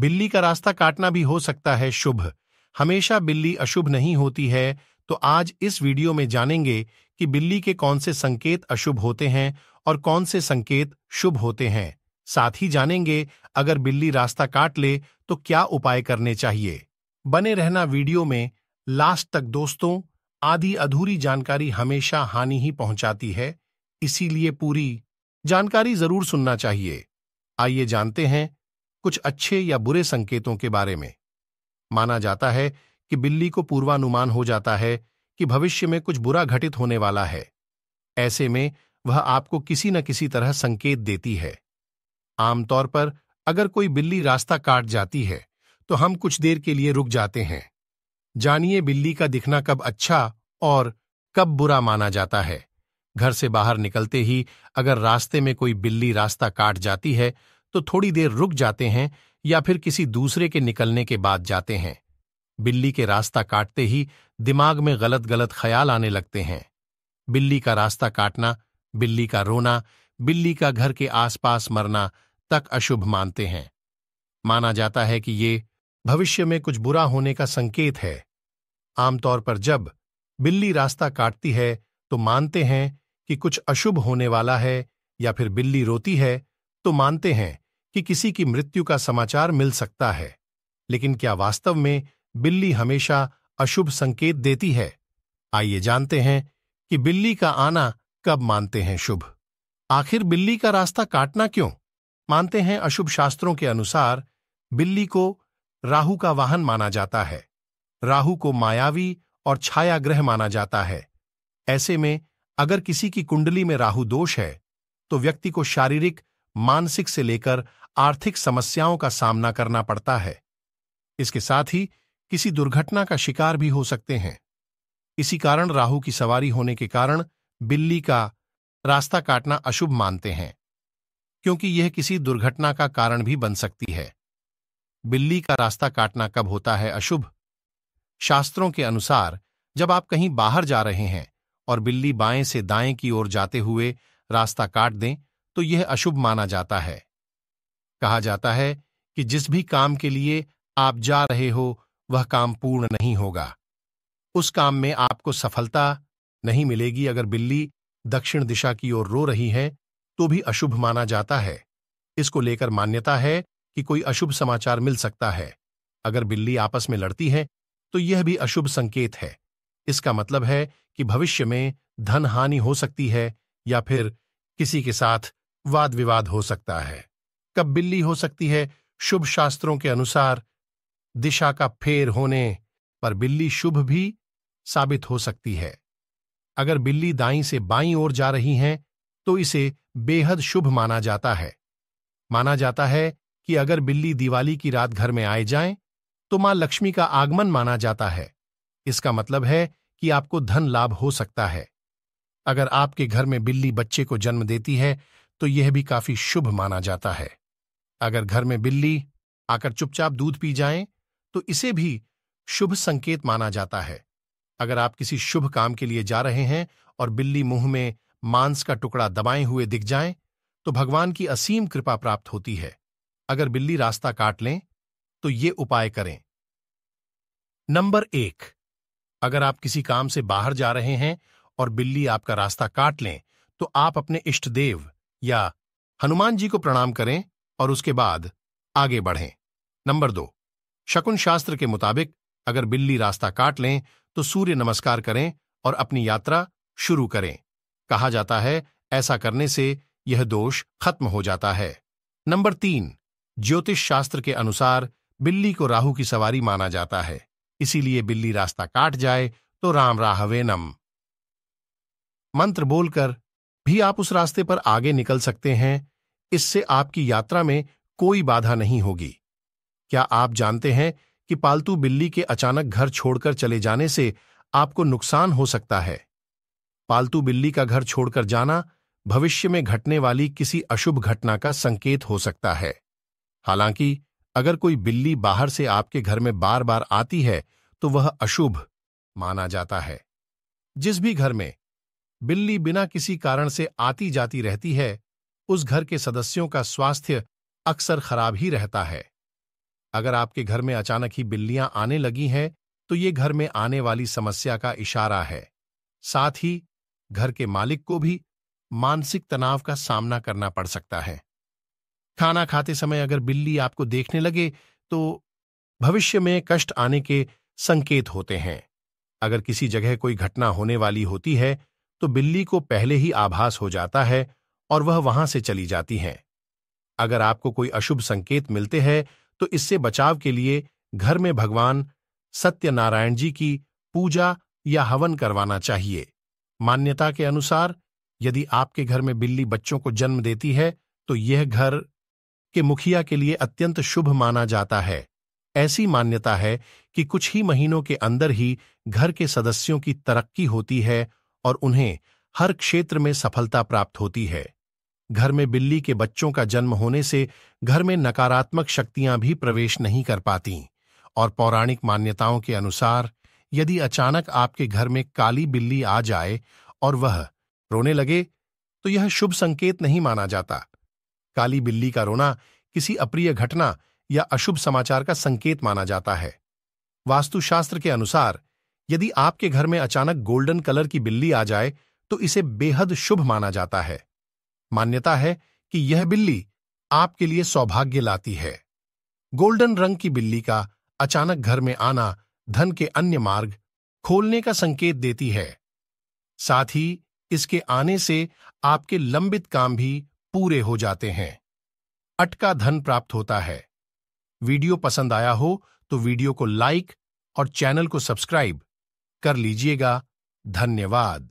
बिल्ली का रास्ता काटना भी हो सकता है शुभ हमेशा बिल्ली अशुभ नहीं होती है तो आज इस वीडियो में जानेंगे कि बिल्ली के कौन से संकेत अशुभ होते हैं और कौन से संकेत शुभ होते हैं साथ ही जानेंगे अगर बिल्ली रास्ता काट ले तो क्या उपाय करने चाहिए बने रहना वीडियो में लास्ट तक दोस्तों आधी अधूरी जानकारी हमेशा हानि ही पहुंचाती है इसीलिए पूरी जानकारी जरूर सुनना चाहिए आइए जानते हैं कुछ अच्छे या बुरे संकेतों के बारे में माना जाता है कि बिल्ली को पूर्वानुमान हो जाता है कि भविष्य में कुछ बुरा घटित होने वाला है ऐसे में वह आपको किसी न किसी तरह संकेत देती है आमतौर पर अगर कोई बिल्ली रास्ता काट जाती है तो हम कुछ देर के लिए रुक जाते हैं जानिए बिल्ली का दिखना कब अच्छा और कब बुरा माना जाता है घर से बाहर निकलते ही अगर रास्ते में कोई बिल्ली रास्ता काट जाती है तो थोड़ी देर रुक जाते हैं या फिर किसी दूसरे के निकलने के बाद जाते हैं बिल्ली के रास्ता काटते ही दिमाग में गलत गलत ख्याल आने लगते हैं बिल्ली का रास्ता काटना बिल्ली का रोना बिल्ली का घर के आसपास मरना तक अशुभ मानते हैं माना जाता है कि ये भविष्य में कुछ बुरा होने का संकेत है आमतौर पर जब बिल्ली रास्ता काटती है तो मानते हैं कि कुछ अशुभ होने वाला है या फिर बिल्ली रोती है तो मानते हैं कि किसी की मृत्यु का समाचार मिल सकता है लेकिन क्या वास्तव में बिल्ली हमेशा अशुभ संकेत देती है आइए जानते हैं कि बिल्ली का आना कब मानते हैं शुभ आखिर बिल्ली का रास्ता काटना क्यों मानते हैं अशुभ शास्त्रों के अनुसार बिल्ली को राहु का वाहन माना जाता है राहु को मायावी और छाया ग्रह माना जाता है ऐसे में अगर किसी की कुंडली में राहु दोष है तो व्यक्ति को शारीरिक मानसिक से लेकर आर्थिक समस्याओं का सामना करना पड़ता है इसके साथ ही किसी दुर्घटना का शिकार भी हो सकते हैं इसी कारण राहु की सवारी होने के कारण बिल्ली का रास्ता काटना अशुभ मानते हैं क्योंकि यह किसी दुर्घटना का कारण भी बन सकती है बिल्ली का रास्ता काटना कब होता है अशुभ शास्त्रों के अनुसार जब आप कहीं बाहर जा रहे हैं और बिल्ली बाएं से दाएं की ओर जाते हुए रास्ता काट दें तो यह अशुभ माना जाता है कहा जाता है कि जिस भी काम के लिए आप जा रहे हो वह काम पूर्ण नहीं होगा उस काम में आपको सफलता नहीं मिलेगी अगर बिल्ली दक्षिण दिशा की ओर रो रही है तो भी अशुभ माना जाता है इसको लेकर मान्यता है कि कोई अशुभ समाचार मिल सकता है अगर बिल्ली आपस में लड़ती है तो यह भी अशुभ संकेत है इसका मतलब है कि भविष्य में धन हानि हो सकती है या फिर किसी के साथ वाद विवाद हो सकता है कब बिल्ली हो सकती है शुभ शास्त्रों के अनुसार दिशा का फेर होने पर बिल्ली शुभ भी साबित हो सकती है अगर बिल्ली दाई से बाई ओर जा रही है तो इसे बेहद शुभ माना जाता है माना जाता है कि अगर बिल्ली दिवाली की रात घर में आए जाए तो मां लक्ष्मी का आगमन माना जाता है इसका मतलब है कि आपको धन लाभ हो सकता है अगर आपके घर में बिल्ली बच्चे को जन्म देती है तो यह भी काफी शुभ माना जाता है अगर घर में बिल्ली आकर चुपचाप दूध पी जाए तो इसे भी शुभ संकेत माना जाता है अगर आप किसी शुभ काम के लिए जा रहे हैं और बिल्ली मुंह में मांस का टुकड़ा दबाए हुए दिख जाए तो भगवान की असीम कृपा प्राप्त होती है अगर बिल्ली रास्ता काट लें तो ये उपाय करें नंबर एक अगर आप किसी काम से बाहर जा रहे हैं और बिल्ली आपका रास्ता काट लें तो आप अपने इष्ट देव या हनुमान जी को प्रणाम करें और उसके बाद आगे बढ़ें नंबर दो शकुन शास्त्र के मुताबिक अगर बिल्ली रास्ता काट लें तो सूर्य नमस्कार करें और अपनी यात्रा शुरू करें कहा जाता है ऐसा करने से यह दोष खत्म हो जाता है नंबर तीन ज्योतिष शास्त्र के अनुसार बिल्ली को राहु की सवारी माना जाता है इसीलिए बिल्ली रास्ता काट जाए तो राम राहवे नम मंत्र बोलकर भी आप उस रास्ते पर आगे निकल सकते हैं इससे आपकी यात्रा में कोई बाधा नहीं होगी क्या आप जानते हैं कि पालतू बिल्ली के अचानक घर छोड़कर चले जाने से आपको नुकसान हो सकता है पालतू बिल्ली का घर छोड़कर जाना भविष्य में घटने वाली किसी अशुभ घटना का संकेत हो सकता है हालांकि अगर कोई बिल्ली बाहर से आपके घर में बार बार आती है तो वह अशुभ माना जाता है जिस भी घर में बिल्ली बिना किसी कारण से आती जाती रहती है उस घर के सदस्यों का स्वास्थ्य अक्सर खराब ही रहता है अगर आपके घर में अचानक ही बिल्लियां आने लगी हैं तो ये घर में आने वाली समस्या का इशारा है साथ ही घर के मालिक को भी मानसिक तनाव का सामना करना पड़ सकता है खाना खाते समय अगर बिल्ली आपको देखने लगे तो भविष्य में कष्ट आने के संकेत होते हैं अगर किसी जगह कोई घटना होने वाली होती है तो बिल्ली को पहले ही आभास हो जाता है और वह वहां से चली जाती हैं अगर आपको कोई अशुभ संकेत मिलते हैं तो इससे बचाव के लिए घर में भगवान सत्यनारायण जी की पूजा या हवन करवाना चाहिए मान्यता के अनुसार यदि आपके घर में बिल्ली बच्चों को जन्म देती है तो यह घर के मुखिया के लिए अत्यंत शुभ माना जाता है ऐसी मान्यता है कि कुछ ही महीनों के अंदर ही घर के सदस्यों की तरक्की होती है और उन्हें हर क्षेत्र में सफलता प्राप्त होती है घर में बिल्ली के बच्चों का जन्म होने से घर में नकारात्मक शक्तियां भी प्रवेश नहीं कर पाती और पौराणिक मान्यताओं के अनुसार यदि अचानक आपके घर में काली बिल्ली आ जाए और वह रोने लगे तो यह शुभ संकेत नहीं माना जाता काली बिल्ली का रोना किसी अप्रिय घटना या अशुभ समाचार का संकेत माना जाता है वास्तुशास्त्र के अनुसार यदि आपके घर में अचानक गोल्डन कलर की बिल्ली आ जाए तो इसे बेहद शुभ माना जाता है मान्यता है कि यह बिल्ली आपके लिए सौभाग्य लाती है गोल्डन रंग की बिल्ली का अचानक घर में आना धन के अन्य मार्ग खोलने का संकेत देती है साथ ही इसके आने से आपके लंबित काम भी पूरे हो जाते हैं अटका धन प्राप्त होता है वीडियो पसंद आया हो तो वीडियो को लाइक और चैनल को सब्सक्राइब कर लीजिएगा धन्यवाद